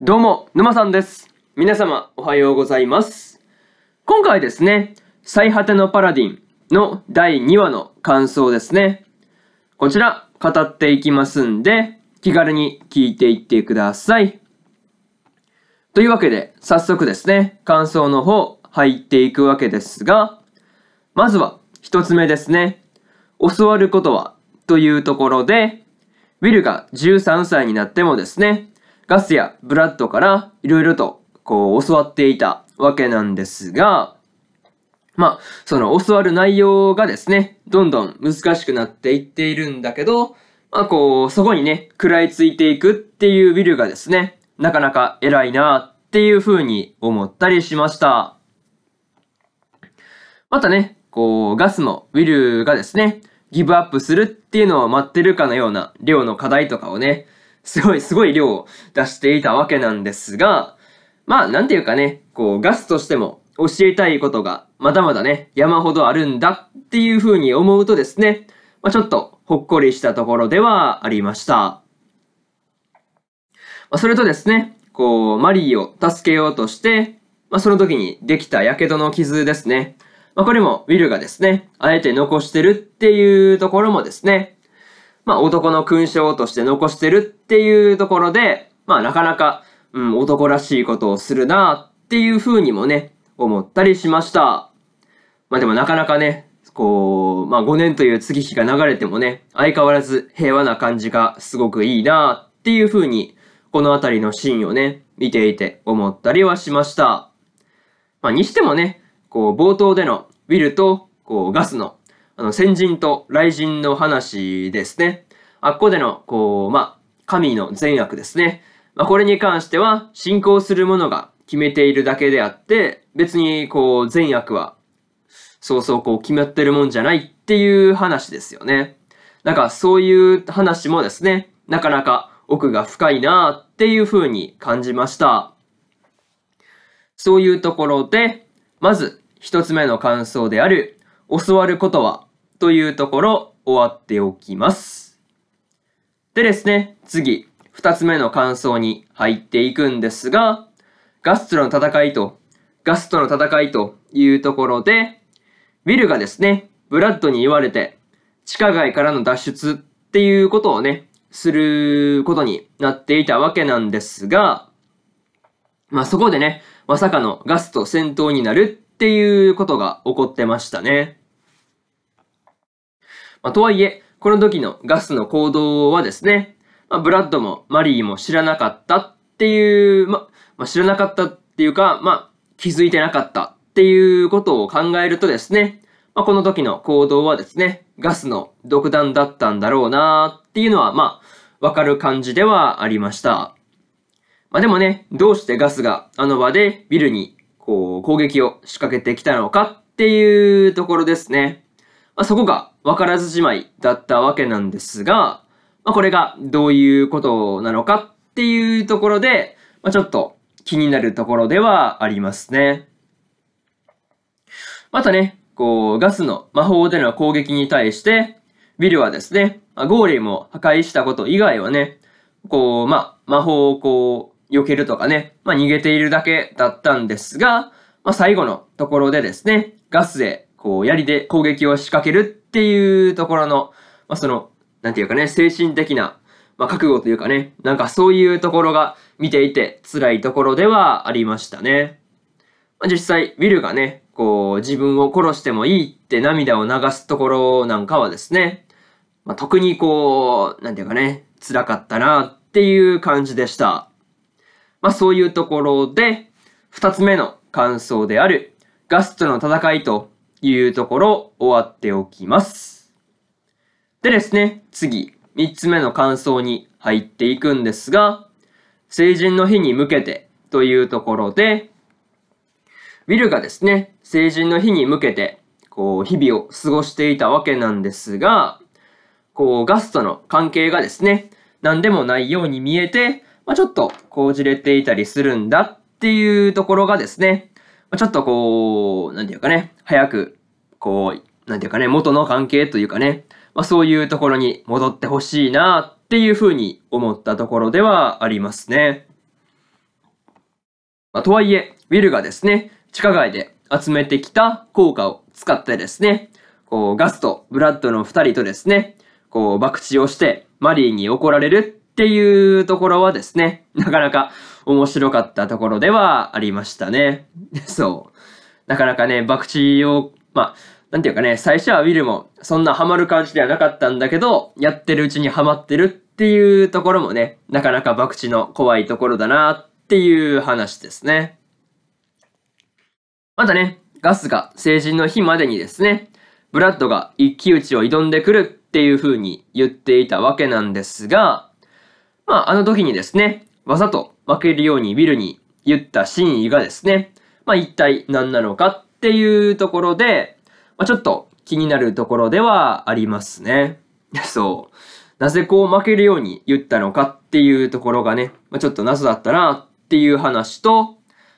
どうも、沼さんです。皆様、おはようございます。今回ですね、最果てのパラディンの第2話の感想ですね。こちら、語っていきますんで、気軽に聞いていってください。というわけで、早速ですね、感想の方、入っていくわけですが、まずは、一つ目ですね、教わることは、というところで、ウィルが13歳になってもですね、ガスやブラッドからいろいろとこう教わっていたわけなんですが、まあ、その教わる内容がですね、どんどん難しくなっていっているんだけど、まあこう、そこにね、食らいついていくっていうビルがですね、なかなか偉いなっていう風に思ったりしました。またね、こう、ガスもウィルがですね、ギブアップするっていうのを待ってるかのような量の課題とかをね、すごい、すごい量を出していたわけなんですが、まあ、なんていうかね、こう、ガスとしても教えたいことが、まだまだね、山ほどあるんだっていうふうに思うとですね、まあ、ちょっとほっこりしたところではありました。まあ、それとですね、こう、マリーを助けようとして、まあ、その時にできた火傷の傷ですね。まあ、これもウィルがですね、あえて残してるっていうところもですね、まあ、男の勲章として残してるっていうところで、まあ、なかなか、うん、男らしいことをするなっていうふうにもね、思ったりしました。まあ、でもなかなかね、こう、まあ、5年という月日が流れてもね、相変わらず平和な感じがすごくいいなっていうふうに、この辺りのシーンをね、見ていて思ったりはしました。まあ、にしてもね、こう、冒頭でのウィルと、こう、ガスのあの、先人と雷神の話ですね。あっこでの、こう、まあ、神の善悪ですね。まあ、これに関しては、信仰する者が決めているだけであって、別に、こう、善悪は、そうそう、こう、決まってるもんじゃないっていう話ですよね。なんか、そういう話もですね、なかなか奥が深いなっていう風に感じました。そういうところで、まず、一つ目の感想である、教わることはというところ終わっておきます。でですね、次、2つ目の感想に入っていくんですが、ガストの戦いと、ガストの戦いというところで、ウィルがですね、ブラッドに言われて、地下街からの脱出っていうことをね、することになっていたわけなんですが、まあそこでね、まさかのガスト戦闘になるっていうことが起こってましたね。まあ、とはいえ、この時のガスの行動はですね、まあ、ブラッドもマリーも知らなかったっていう、ままあ、知らなかったっていうか、まあ、気づいてなかったっていうことを考えるとですね、まあ、この時の行動はですね、ガスの独断だったんだろうなっていうのは、まあ、わかる感じではありました。まあ、でもね、どうしてガスがあの場でビルにこう攻撃を仕掛けてきたのかっていうところですね。まあ、そこが分からずじまいだったわけなんですが、まあ、これがどういうことなのかっていうところで、まあ、ちょっと気になるところではありますね。またね、こう、ガスの魔法での攻撃に対して、ビルはですね、ゴーレムを破壊したこと以外はね、こう、まあ、魔法をこう、避けるとかね、まあ、逃げているだけだったんですが、まあ、最後のところでですね、ガスで、こう、槍で攻撃を仕掛けるっていうところの、まあ、その、なんていうかね、精神的な、まあ、覚悟というかね、なんかそういうところが見ていて辛いところではありましたね。まあ、実際、ウィルがね、こう、自分を殺してもいいって涙を流すところなんかはですね、まあ、特にこう、なんていうかね、辛かったなっていう感じでした。まあそういうところで、二つ目の感想である、ガスとの戦いというところ終わっておきます。でですね、次、3つ目の感想に入っていくんですが、成人の日に向けてというところで、ウィルがですね、成人の日に向けて、こう、日々を過ごしていたわけなんですが、こう、ガスとの関係がですね、何でもないように見えて、まあ、ちょっと、こうじれていたりするんだっていうところがですね、ちょっとこう、なんていうかね、早く、こう、なんていうかね、元の関係というかね、まあ、そういうところに戻ってほしいなっていうふうに思ったところではありますね。まあ、とはいえ、ウィルがですね、地下街で集めてきた効果を使ってですね、こう、ガスとブラッドの二人とですね、こう、爆地をして、マリーに怒られるっていうところはですね、なかなか面白かったところではありましたね。そう。なかなかね、博打を、まあ、なんていうかね、最初はウィルもそんなハマる感じではなかったんだけど、やってるうちにハマってるっていうところもね、なかなか博打の怖いところだなっていう話ですね。またね、ガスが成人の日までにですね、ブラッドが一騎打ちを挑んでくるっていう風に言っていたわけなんですが、まあ、あの時にですね、わざと負けるようにビルに言った真意がですね、まあ一体何なのかっていうところで、まあ、ちょっと気になるところではありますね。そう。なぜこう負けるように言ったのかっていうところがね、まあ、ちょっと謎だったなっていう話と、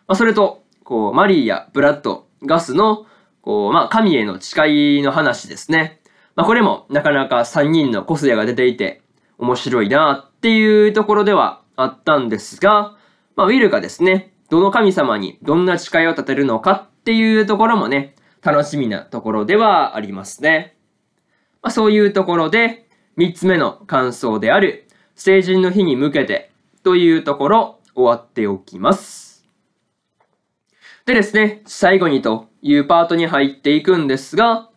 まあ、それと、こう、マリーやブラッド、ガスの、こう、まあ、神への誓いの話ですね。まあ、これもなかなか3人の個性が出ていて面白いなっていうところではあったんですが、まあ、ウィルがですね、どの神様にどんな誓いを立てるのかっていうところもね、楽しみなところではありますね。まあ、そういうところで、3つ目の感想である、成人の日に向けてというところ、終わっておきます。でですね、最後にというパートに入っていくんですが、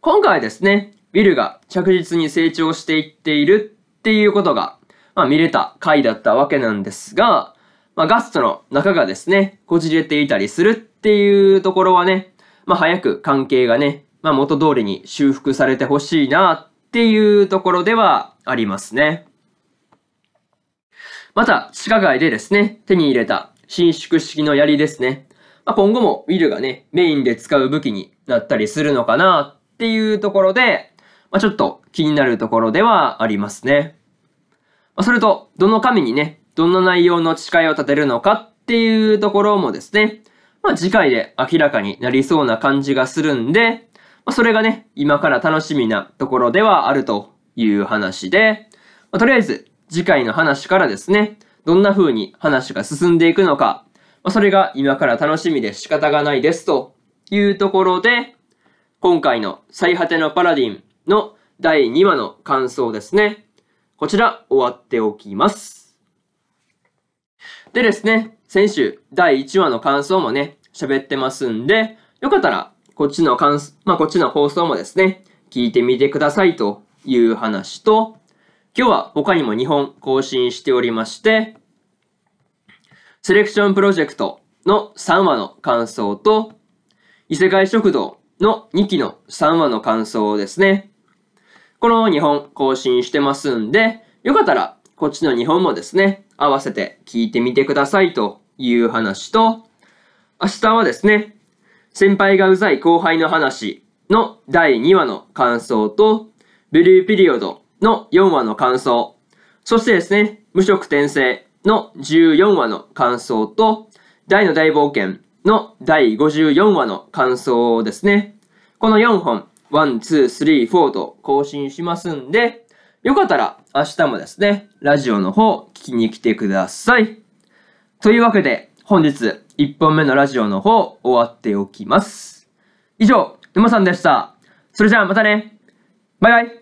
今回ですね、ウィルが着実に成長していっているっていうことがまあ、見れた回だったわけなんですが、まあ、ガストの中がですね、こじれていたりするっていうところはね、まあ、早く関係がね、まあ、元通りに修復されてほしいなっていうところではありますね。また、地下街でですね、手に入れた伸縮式の槍ですね。まあ、今後もウィルがね、メインで使う武器になったりするのかなっていうところで、まあ、ちょっと気になるところではありますね。それと、どの紙にね、どんな内容の誓いを立てるのかっていうところもですね、まあ、次回で明らかになりそうな感じがするんで、まあ、それがね、今から楽しみなところではあるという話で、まあ、とりあえず次回の話からですね、どんな風に話が進んでいくのか、まあ、それが今から楽しみで仕方がないですというところで、今回の最果てのパラディンの第2話の感想ですね。こちら終わっておきます。でですね、先週第1話の感想もね、喋ってますんで、よかったらこっちの感想、まあ、こっちの放送もですね、聞いてみてくださいという話と、今日は他にも2本更新しておりまして、セレクションプロジェクトの3話の感想と、異世界食堂の2期の3話の感想ですね。この日本更新してますんで、よかったらこっちの日本もですね、合わせて聞いてみてくださいという話と、明日はですね、先輩がうざい後輩の話の第2話の感想と、ブルーピリオドの4話の感想、そしてですね、無職転生の14話の感想と、大の大冒険の第54話の感想ですね。この4本ワン、ツー、スリー、フォーと更新しますんで、よかったら明日もですね、ラジオの方聞きに来てください。というわけで、本日1本目のラジオの方終わっておきます。以上、沼さんでした。それじゃあまたね。バイバイ。